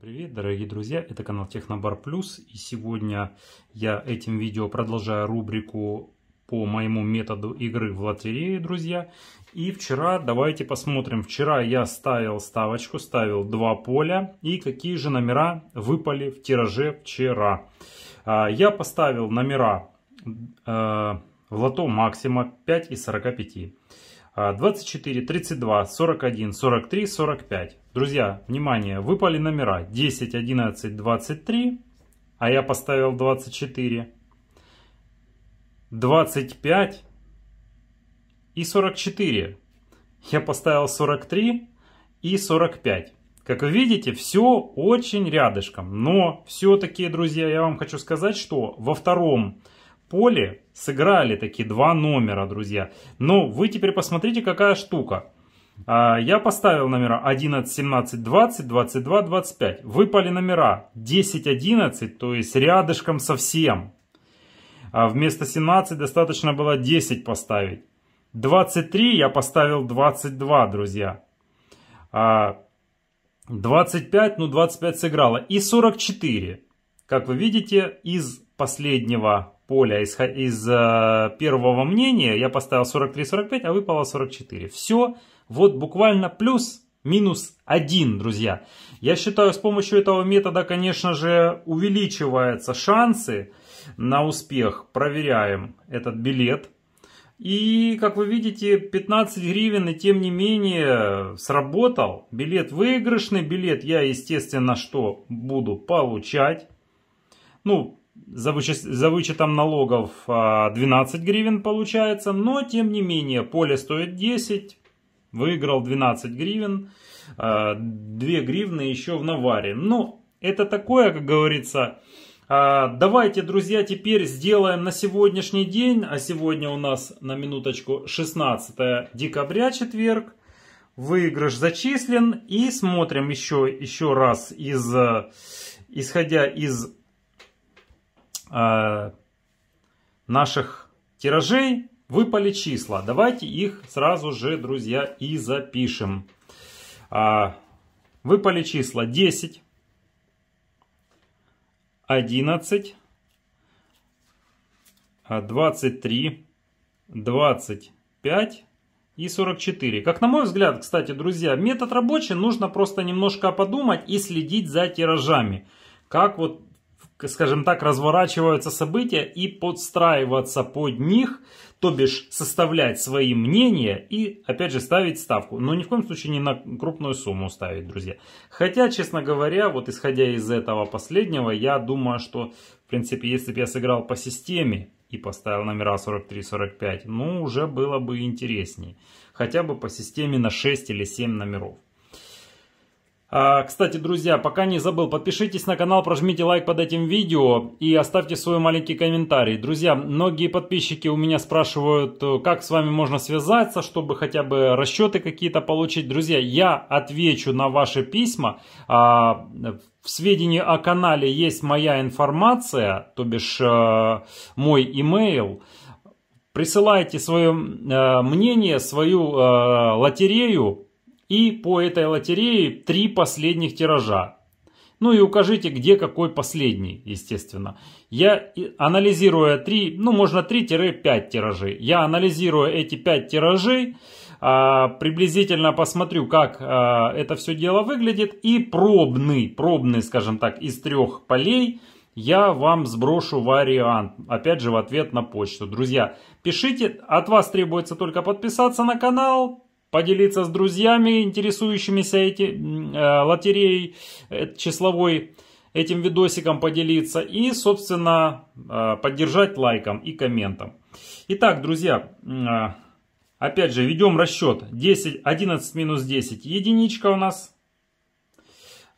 привет, дорогие друзья! Это канал Технобар Плюс. И сегодня я этим видео продолжаю рубрику по моему методу игры в лотерею, друзья. И вчера, давайте посмотрим, вчера я ставил ставочку, ставил два поля. И какие же номера выпали в тираже вчера. А, я поставил номера э, в лото максима 5 из 45. 24, 32, 41, 43, 45. Друзья, внимание, выпали номера 10, 11, 23, а я поставил 24, 25 и 44. Я поставил 43 и 45. Как вы видите, все очень рядышком. Но все-таки, друзья, я вам хочу сказать, что во втором поле сыграли такие два номера, друзья. Но вы теперь посмотрите, какая штука. А, я поставил номера 11, 17, 20, 22, 25. Выпали номера 10, 11, то есть рядышком совсем. А вместо 17 достаточно было 10 поставить. 23 я поставил 22, друзья. 25, а, ну 25 сыграло. И 44. Как вы видите, из последнего поля, из, из э, первого мнения я поставил 43-45, а выпало 44. Все. Вот буквально плюс минус один, друзья. Я считаю, с помощью этого метода, конечно же, увеличиваются шансы на успех. Проверяем этот билет. И, как вы видите, 15 гривен, и тем не менее, сработал. Билет выигрышный, билет я, естественно, что буду получать. Ну, за, вычет, за вычетом налогов 12 а, гривен получается, но, тем не менее, поле стоит 10, выиграл 12 гривен, 2 э, гривны еще в наваре. Ну, это такое, как говорится, э, давайте, друзья, теперь сделаем на сегодняшний день, а сегодня у нас на минуточку 16 декабря, четверг, выигрыш зачислен и смотрим еще, еще раз из, э, исходя из э, наших тиражей Выпали числа. Давайте их сразу же, друзья, и запишем. А, выпали числа 10, 11, 23, 25 и 44. Как на мой взгляд, кстати, друзья, метод рабочий, нужно просто немножко подумать и следить за тиражами. Как вот скажем так, разворачиваются события и подстраиваться под них, то бишь составлять свои мнения и, опять же, ставить ставку. Но ни в коем случае не на крупную сумму ставить, друзья. Хотя, честно говоря, вот исходя из этого последнего, я думаю, что, в принципе, если бы я сыграл по системе, и поставил номера 43-45, ну, уже было бы интереснее. Хотя бы по системе на 6 или 7 номеров. А, кстати, друзья, пока не забыл, подпишитесь на канал, прожмите лайк под этим видео и оставьте свой маленький комментарий. Друзья, многие подписчики у меня спрашивают, э, как с вами можно связаться, чтобы хотя бы расчеты какие-то получить. Друзья, я отвечу на ваши письма. А, в сведении о канале есть моя информация, то бишь э, мой имейл присылайте свое э, мнение, свою лотерею и по этой лотерее три последних тиража. Ну и укажите, где какой последний, естественно. Я, анализируя три, ну можно 3-5 тиражей, я анализирую эти 5 тиражей, а, приблизительно посмотрю, как а, это все дело выглядит. И пробный, пробный, скажем так, из трех полей я вам сброшу вариант. Опять же, в ответ на почту. Друзья, пишите. От вас требуется только подписаться на канал, поделиться с друзьями, интересующимися эти, э, лотереей э, числовой, этим видосиком поделиться и, собственно, э, поддержать лайком и комментом. Итак, друзья, э, опять же, ведем расчет. 10, 11 минус 10, единичка у нас.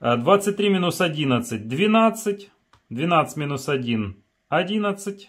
23 э, минус 11, 12. 12 минус 1, 11.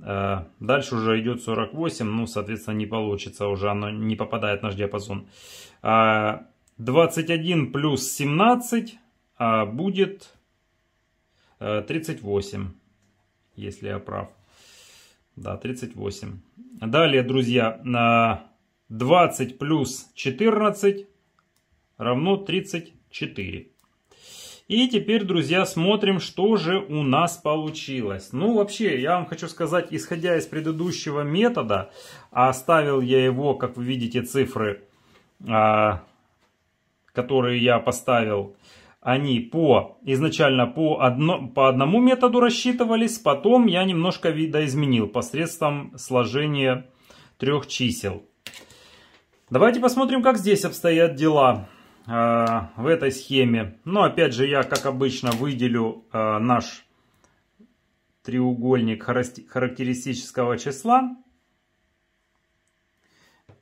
Э, дальше уже идет 48, ну, соответственно, не получится, уже оно не попадает в наш диапазон. 21 э, плюс 17 э, будет 38, если я прав. Да, 38. Далее, друзья, 20 плюс 14 равно 34. И теперь, друзья, смотрим, что же у нас получилось. Ну, вообще, я вам хочу сказать, исходя из предыдущего метода, а оставил я его, как вы видите, цифры, а, которые я поставил, они по, изначально по, одно, по одному методу рассчитывались, потом я немножко видоизменил посредством сложения трех чисел. Давайте посмотрим, как здесь обстоят дела. Э, в этой схеме. Но опять же я, как обычно, выделю э, наш треугольник характеристического числа.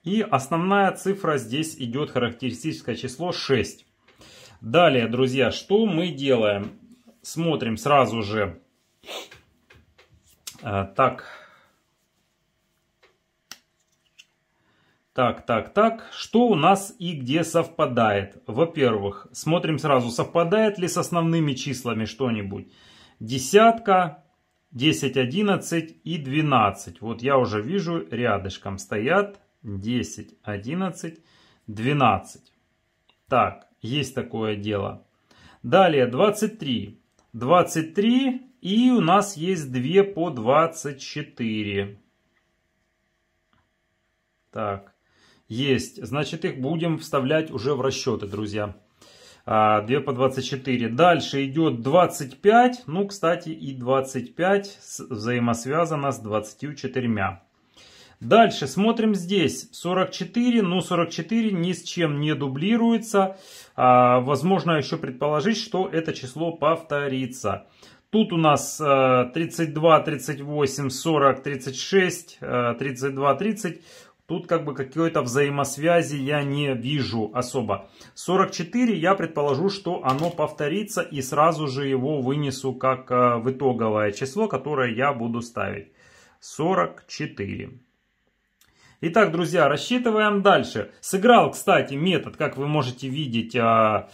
И основная цифра здесь идет характеристическое число 6. Далее, друзья, что мы делаем? Смотрим сразу же. Э, так, Так, так, так. Что у нас и где совпадает? Во-первых, смотрим сразу, совпадает ли с основными числами что-нибудь. Десятка, 10, 11 и 12. Вот я уже вижу, рядышком стоят 10, 11, 12. Так, есть такое дело. Далее 23. 23 и у нас есть 2 по 24. Так, есть. Значит, их будем вставлять уже в расчеты, друзья. 2 а, по 24. Дальше идет 25. Ну, кстати, и 25 взаимосвязано с 24. Дальше смотрим здесь. 44, но 44 ни с чем не дублируется. А, возможно еще предположить, что это число повторится. Тут у нас 32, 38, 40, 36, 32, 30. Тут как бы какой-то взаимосвязи я не вижу особо. 44 я предположу, что оно повторится и сразу же его вынесу как э, в итоговое число, которое я буду ставить. 44. Итак, друзья, рассчитываем дальше. Сыграл, кстати, метод, как вы можете видеть, а,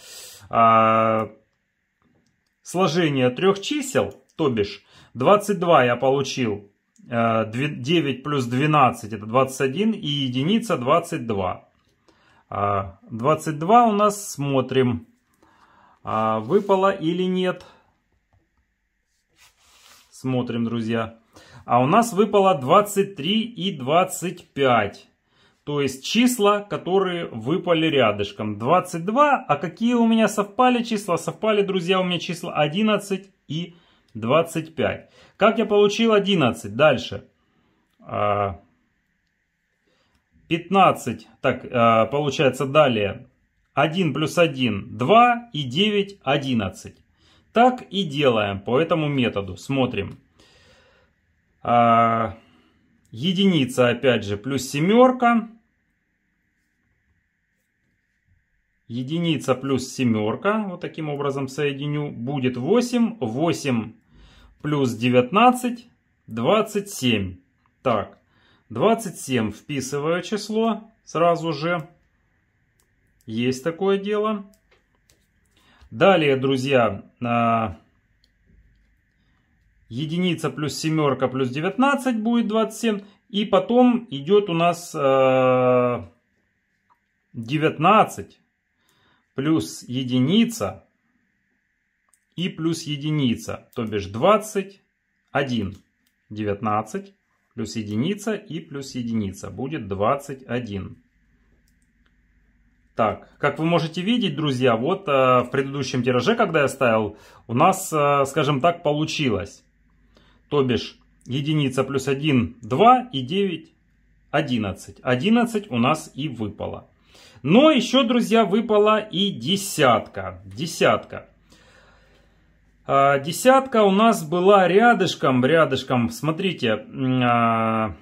а, сложение трех чисел, то бишь 22 я получил 9 плюс 12 это 21 и единица 22. 22 а, у нас смотрим, а, выпало или нет. Смотрим, друзья. А у нас выпало 23 и 25. То есть числа, которые выпали рядышком. 22, а какие у меня совпали числа? Совпали, друзья, у меня числа 11 и 25. 25. Как я получил 11? Дальше. 15, а, так, а, получается далее. 1 плюс 1, 2 и 9, 11. Так и делаем по этому методу. Смотрим. А, единица, опять же, плюс семерка. Единица плюс семерка, вот таким образом соединю, будет 8. 8 плюс 19, 27. Так, 27 вписываю число сразу же. Есть такое дело. Далее, друзья, а, единица плюс семерка плюс 19 будет 27. И потом идет у нас 19 а, плюс единица и плюс единица, то бишь 20, 1, 19, плюс единица и плюс единица будет 21. Так, как вы можете видеть, друзья, вот э, в предыдущем тираже, когда я ставил, у нас, э, скажем так, получилось. То бишь, единица плюс 1, 2 и 9, 11. 11 у нас и выпало. Но еще, друзья, выпала и десятка. Десятка. А, десятка у нас была рядышком, рядышком, смотрите, а,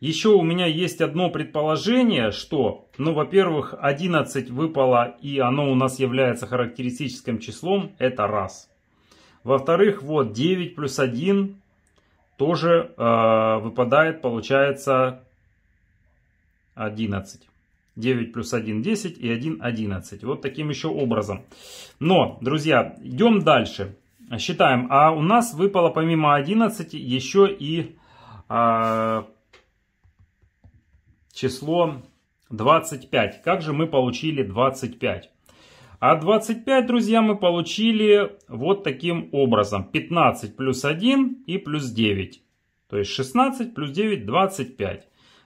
еще у меня есть одно предположение, что, ну, во-первых, 11 выпало, и оно у нас является характеристическим числом, это раз. Во-вторых, вот 9 плюс 1 тоже э, выпадает, получается 11. 9 плюс 1, 10 и 1, 11. Вот таким еще образом. Но, друзья, идем дальше. Считаем. А у нас выпало помимо 11 еще и а, число 25. Как же мы получили 25? А 25, друзья, мы получили вот таким образом. 15 плюс 1 и плюс 9. То есть 16 плюс 9, 25.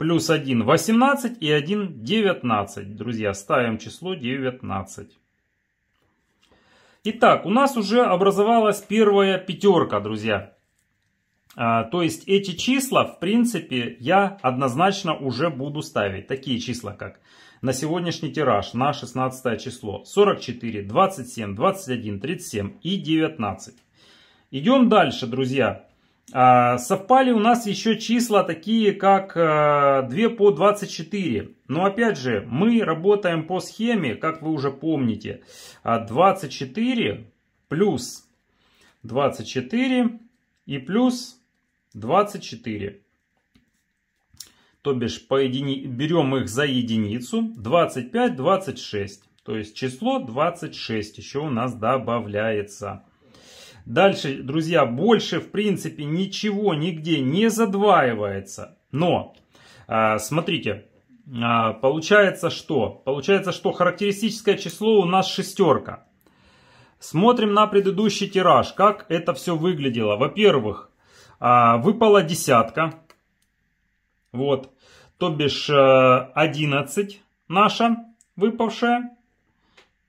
Плюс 1 18 и 1 19. Друзья, ставим число 19. Итак, у нас уже образовалась первая пятерка, друзья. А, то есть эти числа, в принципе, я однозначно уже буду ставить. Такие числа, как на сегодняшний тираж, на 16 число, 44, 27, 21, 37 и 19. Идем дальше, друзья. А, совпали у нас еще числа такие, как 2 э, по 24. Но опять же, мы работаем по схеме, как вы уже помните. 24 а, плюс 24 и плюс 24. То бишь, по едини... берем их за единицу. 25, 26. То есть число 26 еще у нас добавляется. Дальше, друзья, больше, в принципе, ничего нигде не задваивается. Но, а, смотрите, а, получается что? Получается, что характеристическое число у нас шестерка. Смотрим на предыдущий тираж, как это все выглядело. Во-первых, а, выпала десятка. Вот, то бишь 11 наша выпавшая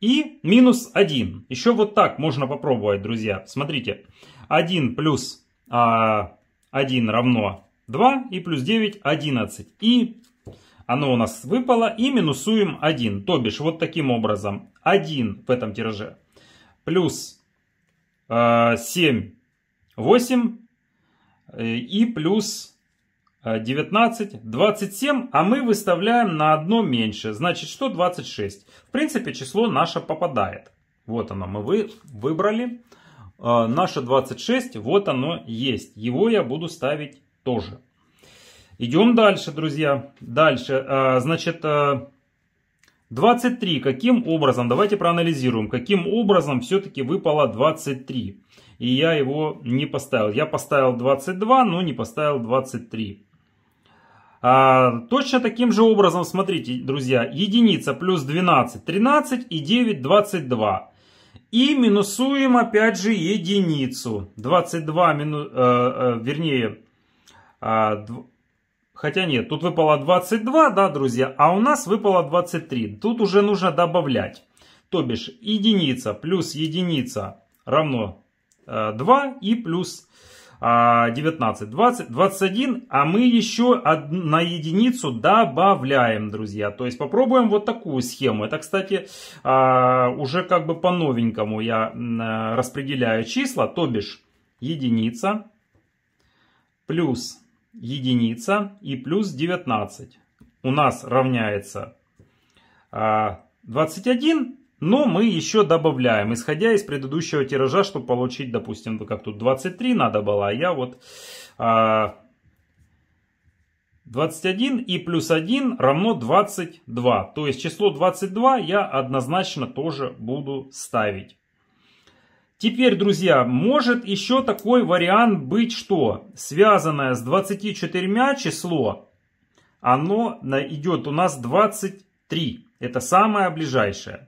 и минус 1. Еще вот так можно попробовать, друзья. Смотрите, 1 плюс а, 1 равно 2 и плюс 9 11. И оно у нас выпало и минусуем 1. То бишь вот таким образом 1 в этом тираже плюс а, э, 7, 8 и плюс 19, э, 27, а мы выставляем на одно меньше, значит что 26. В принципе число наше попадает. Вот оно мы вы, выбрали. Э, наше 26, вот оно есть. Его я буду ставить тоже. Идем дальше, друзья. Дальше, э, значит, э, 23. Каким образом, давайте проанализируем, каким образом все-таки выпало 23. И я его не поставил. Я поставил 22, но не поставил 23. А, точно таким же образом, смотрите, друзья, единица плюс 12, 13 и 9, 22. И минусуем опять же единицу. 22, мину, э, э, вернее, э, дв... хотя нет, тут выпало 22, да, друзья, а у нас выпало 23. Тут уже нужно добавлять. То бишь, единица плюс единица равно э, 2 и плюс 19, 20, 21, а мы еще на единицу добавляем, друзья. То есть попробуем вот такую схему. Это, кстати, а, уже как бы по-новенькому я э, распределяю числа, то бишь единица плюс единица и плюс 19 у нас равняется 21 а, но мы еще добавляем, исходя из предыдущего тиража, чтобы получить, допустим, как тут 23 надо было, а я вот... А, 21 и плюс 1 равно 22. То есть число 22 я однозначно тоже буду ставить. Теперь, друзья, может еще такой вариант быть, что связанное с 24 число, оно идет у нас 23. Это самое ближайшее.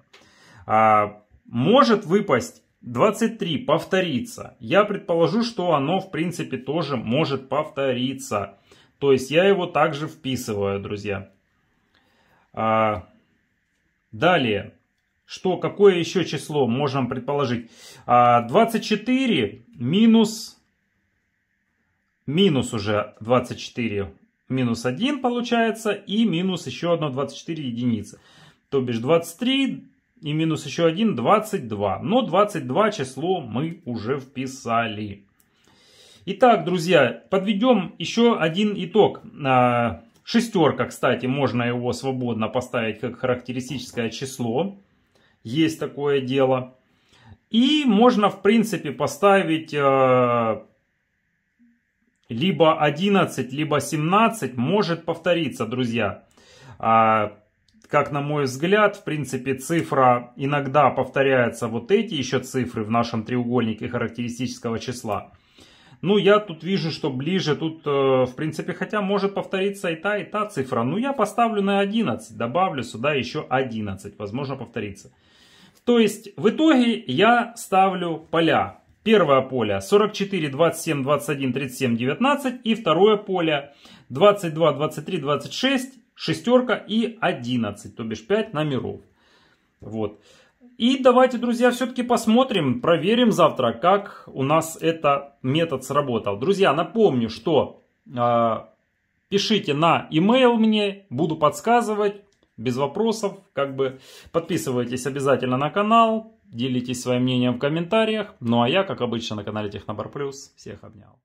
А, может выпасть 23, повторится. Я предположу, что оно в принципе тоже может повториться. То есть я его также вписываю, друзья. А, далее. Что, какое еще число можем предположить? А, 24 минус... Минус уже 24 минус 1 получается, и минус еще одно 24 единицы. То бишь 23 и минус еще один, 22. Но 22 число мы уже вписали. Итак, друзья, подведем еще один итог. А, шестерка, кстати, можно его свободно поставить как характеристическое число. Есть такое дело. И можно, в принципе, поставить а, либо 11, либо 17. Может повториться, друзья. А, как на мой взгляд, в принципе, цифра иногда повторяется вот эти еще цифры в нашем треугольнике характеристического числа. Ну, я тут вижу, что ближе тут, э, в принципе, хотя может повториться и та, и та цифра. Но ну, я поставлю на 11, добавлю сюда еще 11, возможно, повторится. То есть, в итоге я ставлю поля. Первое поле 44, 27, 21, 37, 19. И второе поле 22, 23, 26, шестерка и 11, то бишь 5 номеров. Вот. И давайте, друзья, все-таки посмотрим, проверим завтра, как у нас этот метод сработал. Друзья, напомню, что э, пишите на email мне, буду подсказывать, без вопросов. Как бы подписывайтесь обязательно на канал, делитесь своим мнением в комментариях. Ну а я, как обычно, на канале Технобар Плюс всех обнял.